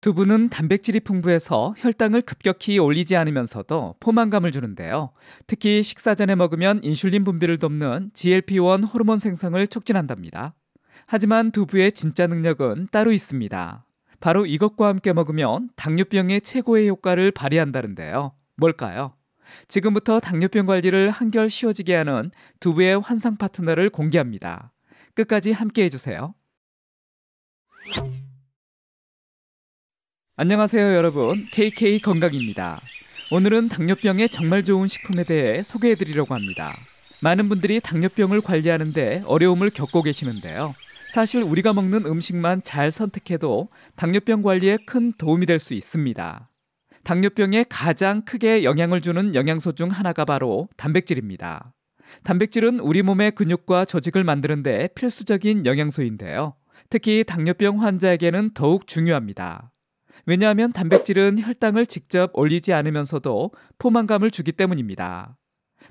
두부는 단백질이 풍부해서 혈당을 급격히 올리지 않으면서도 포만감을 주는데요. 특히 식사 전에 먹으면 인슐린 분비를 돕는 GLP-1 호르몬 생성을 촉진한답니다. 하지만 두부의 진짜 능력은 따로 있습니다. 바로 이것과 함께 먹으면 당뇨병의 최고의 효과를 발휘한다는데요. 뭘까요? 지금부터 당뇨병 관리를 한결 쉬워지게 하는 두부의 환상 파트너를 공개합니다. 끝까지 함께 해주세요. 안녕하세요 여러분 KK 건강입니다. 오늘은 당뇨병에 정말 좋은 식품에 대해 소개해드리려고 합니다. 많은 분들이 당뇨병을 관리하는데 어려움을 겪고 계시는데요. 사실 우리가 먹는 음식만 잘 선택해도 당뇨병 관리에 큰 도움이 될 수 있습니다. 당뇨병에 가장 크게 영향을 주는 영양소 중 하나가 바로 단백질입니다. 단백질은 우리 몸의 근육과 조직을 만드는데 필수적인 영양소인데요. 특히 당뇨병 환자에게는 더욱 중요합니다. 왜냐하면 단백질은 혈당을 직접 올리지 않으면서도 포만감을 주기 때문입니다.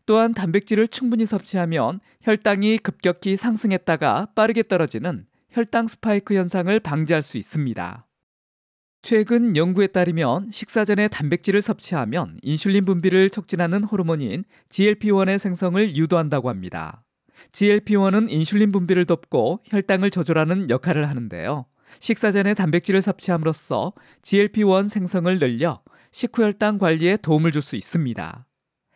또한 단백질을 충분히 섭취하면 혈당이 급격히 상승했다가 빠르게 떨어지는 혈당 스파이크 현상을 방지할 수 있습니다. 최근 연구에 따르면 식사 전에 단백질을 섭취하면 인슐린 분비를 촉진하는 호르몬인 GLP-1의 생성을 유도한다고 합니다. GLP-1은 인슐린 분비를 돕고 혈당을 조절하는 역할을 하는데요. 식사 전에 단백질을 섭취함으로써 GLP-1 생성을 늘려 식후혈당 관리에 도움을 줄 수 있습니다.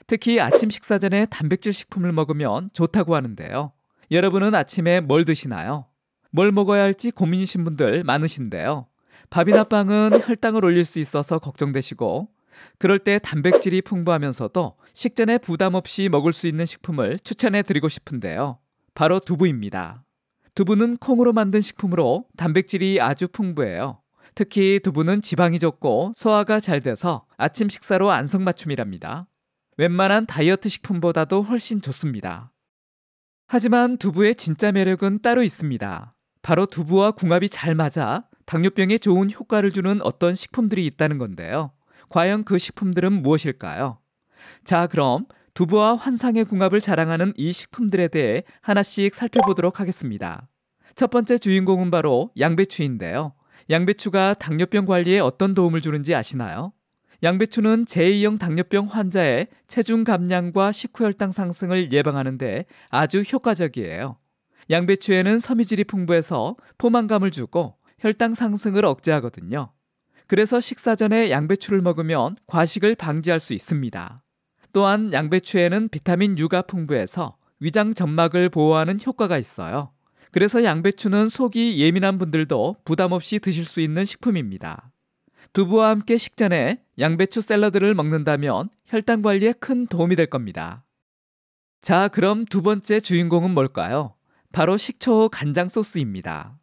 특히 아침 식사 전에 단백질 식품을 먹으면 좋다고 하는데요. 여러분은 아침에 뭘 드시나요? 뭘 먹어야 할지 고민이신 분들 많으신데요. 밥이나 빵은 혈당을 올릴 수 있어서 걱정되시고 그럴 때 단백질이 풍부하면서도 식전에 부담 없이 먹을 수 있는 식품을 추천해 드리고 싶은데요. 바로 두부입니다. 두부는 콩으로 만든 식품으로 단백질이 아주 풍부해요. 특히 두부는 지방이 적고 소화가 잘 돼서 아침 식사로 안성맞춤이랍니다. 웬만한 다이어트 식품보다도 훨씬 좋습니다. 하지만 두부의 진짜 매력은 따로 있습니다. 바로 두부와 궁합이 잘 맞아 당뇨병에 좋은 효과를 주는 어떤 식품들이 있다는 건데요. 과연 그 식품들은 무엇일까요? 자, 그럼 두부와 환상의 궁합을 자랑하는 이 식품들에 대해 하나씩 살펴보도록 하겠습니다. 첫 번째 주인공은 바로 양배추인데요. 양배추가 당뇨병 관리에 어떤 도움을 주는지 아시나요? 양배추는 제2형 당뇨병 환자의 체중 감량과 식후혈당 상승을 예방하는데 아주 효과적이에요. 양배추에는 섬유질이 풍부해서 포만감을 주고 혈당 상승을 억제하거든요. 그래서 식사 전에 양배추를 먹으면 과식을 방지할 수 있습니다. 또한 양배추에는 비타민 U가 풍부해서 위장 점막을 보호하는 효과가 있어요. 그래서 양배추는 속이 예민한 분들도 부담 없이 드실 수 있는 식품입니다. 두부와 함께 식전에 양배추 샐러드를 먹는다면 혈당 관리에 큰 도움이 될 겁니다. 자, 그럼 두 번째 주인공은 뭘까요? 바로 식초 간장 소스입니다.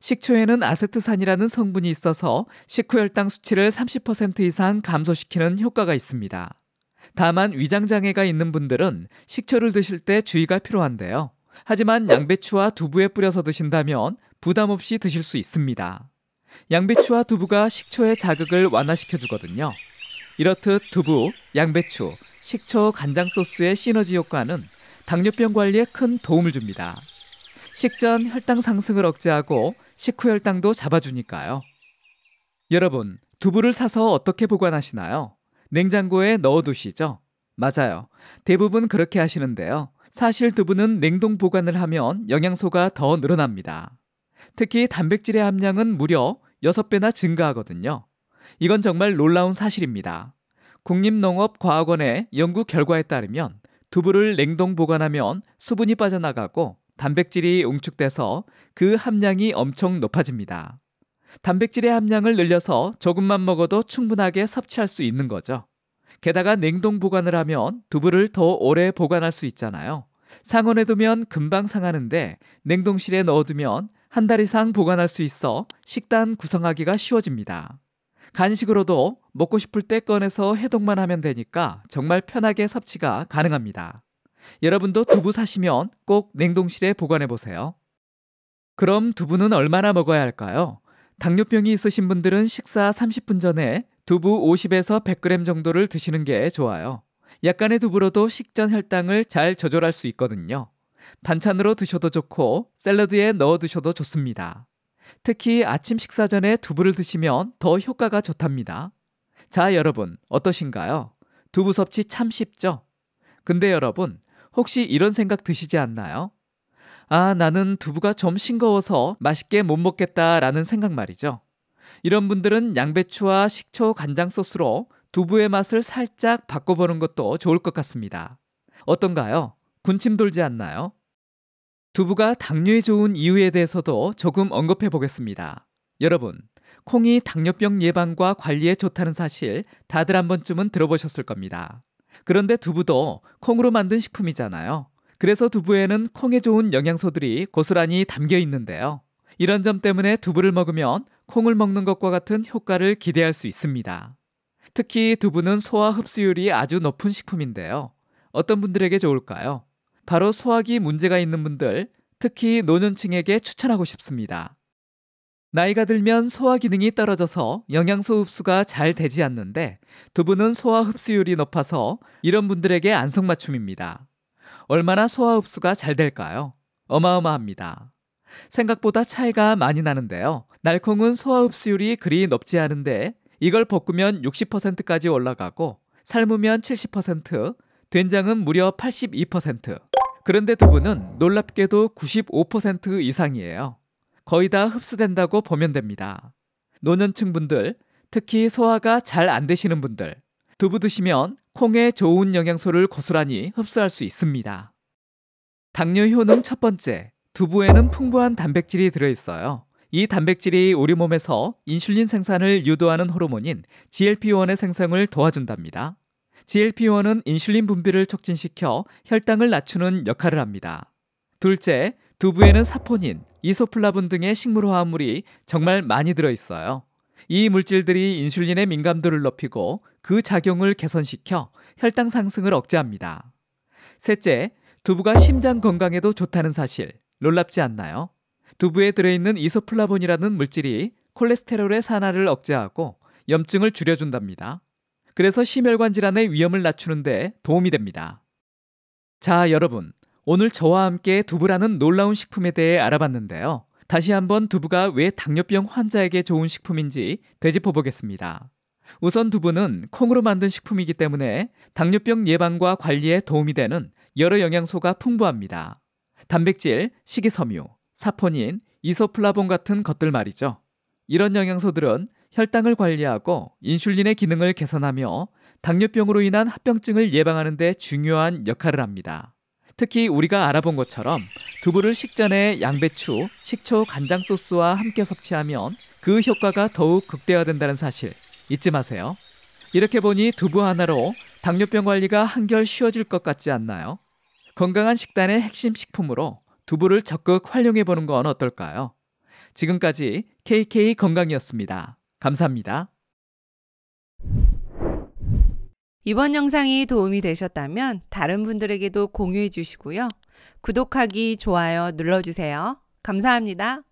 식초에는 아세트산이라는 성분이 있어서 식후혈당 수치를 30% 이상 감소시키는 효과가 있습니다. 다만 위장장애가 있는 분들은 식초를 드실 때 주의가 필요한데요. 하지만 양배추와 두부에 뿌려서 드신다면 부담 없이 드실 수 있습니다. 양배추와 두부가 식초의 자극을 완화시켜 주거든요. 이렇듯 두부, 양배추, 식초, 간장 소스의 시너지 효과는 당뇨병 관리에 큰 도움을 줍니다. 식전 혈당 상승을 억제하고 식후 혈당도 잡아주니까요. 여러분, 두부를 사서 어떻게 보관하시나요? 냉장고에 넣어두시죠? 맞아요. 대부분 그렇게 하시는데요. 사실 두부는 냉동 보관을 하면 영양소가 더 늘어납니다. 특히 단백질의 함량은 무려 6배나 증가하거든요. 이건 정말 놀라운 사실입니다. 국립농업과학원의 연구 결과에 따르면 두부를 냉동 보관하면 수분이 빠져나가고 단백질이 응축돼서 그 함량이 엄청 높아집니다. 단백질의 함량을 늘려서 조금만 먹어도 충분하게 섭취할 수 있는 거죠. 게다가 냉동 보관을 하면 두부를 더 오래 보관할 수 있잖아요. 상온에 두면 금방 상하는데 냉동실에 넣어두면 한 달 이상 보관할 수 있어 식단 구성하기가 쉬워집니다. 간식으로도 먹고 싶을 때 꺼내서 해동만 하면 되니까 정말 편하게 섭취가 가능합니다. 여러분도 두부 사시면 꼭 냉동실에 보관해 보세요. 그럼 두부는 얼마나 먹어야 할까요? 당뇨병이 있으신 분들은 식사 30분 전에 두부 50에서 100g 정도를 드시는 게 좋아요. 약간의 두부로도 식전 혈당을 잘 조절할 수 있거든요. 반찬으로 드셔도 좋고 샐러드에 넣어 드셔도 좋습니다. 특히 아침 식사 전에 두부를 드시면 더 효과가 좋답니다. 자, 여러분, 어떠신가요? 두부 섭취 참 쉽죠? 근데 여러분, 혹시 이런 생각 드시지 않나요? 아, 나는 두부가 좀 싱거워서 맛있게 못 먹겠다라는 생각 말이죠. 이런 분들은 양배추와 식초 간장 소스로 두부의 맛을 살짝 바꿔보는 것도 좋을 것 같습니다. 어떤가요? 군침 돌지 않나요? 두부가 당뇨에 좋은 이유에 대해서도 조금 언급해 보겠습니다. 여러분, 콩이 당뇨병 예방과 관리에 좋다는 사실 다들 한 번쯤은 들어보셨을 겁니다. 그런데 두부도 콩으로 만든 식품이잖아요. 그래서 두부에는 콩에 좋은 영양소들이 고스란히 담겨 있는데요. 이런 점 때문에 두부를 먹으면 콩을 먹는 것과 같은 효과를 기대할 수 있습니다. 특히 두부는 소화 흡수율이 아주 높은 식품인데요. 어떤 분들에게 좋을까요? 바로 소화기 문제가 있는 분들, 특히 노년층에게 추천하고 싶습니다. 나이가 들면 소화 기능이 떨어져서 영양소 흡수가 잘 되지 않는데 두부는 소화 흡수율이 높아서 이런 분들에게 안성맞춤입니다. 얼마나 소화 흡수가 잘 될까요? 어마어마합니다. 생각보다 차이가 많이 나는데요. 날콩은 소화 흡수율이 그리 높지 않은데 이걸 볶으면 60%까지 올라가고 삶으면 70%, 된장은 무려 82%. 그런데 두부는 놀랍게도 95% 이상이에요. 거의 다 흡수된다고 보면 됩니다. 노년층 분들, 특히 소화가 잘 안 되시는 분들, 두부 드시면 콩에 좋은 영양소를 고스란히 흡수할 수 있습니다. 당뇨 효능 첫 번째, 두부에는 풍부한 단백질이 들어있어요. 이 단백질이 우리 몸에서 인슐린 생산을 유도하는 호르몬인 GLP-1의 생성을 도와준답니다. GLP-1은 인슐린 분비를 촉진시켜 혈당을 낮추는 역할을 합니다. 둘째, 두부에는 사포닌, 이소플라본 등의 식물화합물이 정말 많이 들어있어요. 이 물질들이 인슐린의 민감도를 높이고 그 작용을 개선시켜 혈당 상승을 억제합니다. 셋째, 두부가 심장 건강에도 좋다는 사실 놀랍지 않나요? 두부에 들어있는 이소플라본이라는 물질이 콜레스테롤의 산화를 억제하고 염증을 줄여준답니다. 그래서 심혈관 질환의 위험을 낮추는데 도움이 됩니다. 자, 여러분. 오늘 저와 함께 두부라는 놀라운 식품에 대해 알아봤는데요. 다시 한번 두부가 왜 당뇨병 환자에게 좋은 식품인지 되짚어 보겠습니다. 우선 두부는 콩으로 만든 식품이기 때문에 당뇨병 예방과 관리에 도움이 되는 여러 영양소가 풍부합니다. 단백질, 식이섬유, 사포닌, 이소플라본 같은 것들 말이죠. 이런 영양소들은 혈당을 관리하고 인슐린의 기능을 개선하며 당뇨병으로 인한 합병증을 예방하는 데 중요한 역할을 합니다. 특히 우리가 알아본 것처럼 두부를 식전에 양배추, 식초, 간장 소스와 함께 섭취하면 그 효과가 더욱 극대화된다는 사실 잊지 마세요. 이렇게 보니 두부 하나로 당뇨병 관리가 한결 쉬워질 것 같지 않나요? 건강한 식단의 핵심 식품으로 두부를 적극 활용해 보는 건 어떨까요? 지금까지 KK 건강이었습니다. 감사합니다. 이번 영상이 도움이 되셨다면 다른 분들에게도 공유해 주시고요. 구독하기, 좋아요 눌러주세요. 감사합니다.